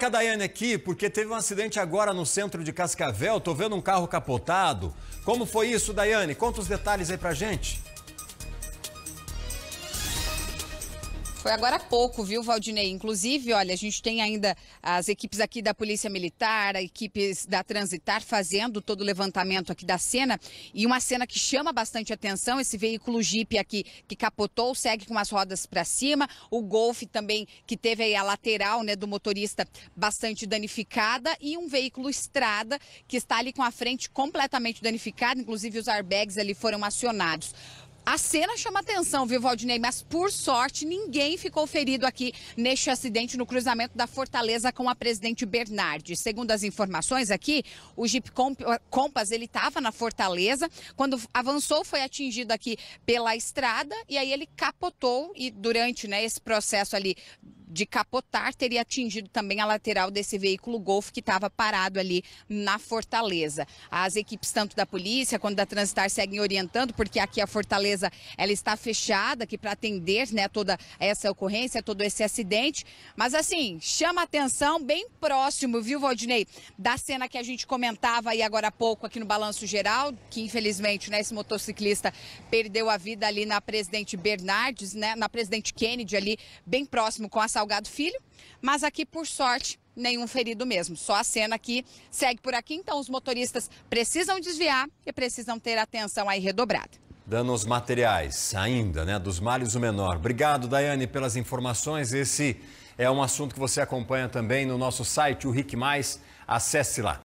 com a Daiane aqui porque teve um acidente agora no centro de Cascavel. Tô vendo um carro capotado. Como foi isso, Daiane? Conta os detalhes aí pra gente. Foi agora há pouco, viu, Valdinei? Inclusive, olha, a gente tem ainda as equipes aqui da Polícia Militar, equipes da Transitar fazendo todo o levantamento aqui da cena. E uma cena que chama bastante atenção, esse veículo Jeep aqui que capotou, segue com as rodas para cima. O Golf também, que teve aí a lateral né, do motorista bastante danificada. E um veículo Estrada, que está ali com a frente completamente danificada. Inclusive, os airbags ali foram acionados. A cena chama atenção, viu, Valdinei? Mas por sorte, ninguém ficou ferido aqui neste acidente no cruzamento da Fortaleza com a presidente Bernardi. Segundo as informações aqui, o Jeep Compass ele estava na Fortaleza. Quando avançou, foi atingido aqui pela estrada e aí ele capotou e durante né, esse processo ali de capotar, teria atingido também a lateral desse veículo Golf que estava parado ali na Fortaleza. As equipes tanto da polícia quanto da Transitar seguem orientando, porque aqui a Fortaleza ela está fechada aqui para atender né, toda essa ocorrência, todo esse acidente. Mas assim, chama atenção bem próximo, viu, Valdinei, da cena que a gente comentava aí agora há pouco aqui no Balanço Geral, que infelizmente né, esse motociclista perdeu a vida ali na Presidente Bernardes, né, na Presidente Kennedy ali, bem próximo com essa Salgado Filho, mas aqui, por sorte, nenhum ferido mesmo. Só a cena aqui segue por aqui, então os motoristas precisam desviar e precisam ter atenção aí redobrada. Danos materiais ainda, né? Dos males o menor. Obrigado, Daiane, pelas informações. Esse é um assunto que você acompanha também no nosso site, o RIC Mais. Acesse lá.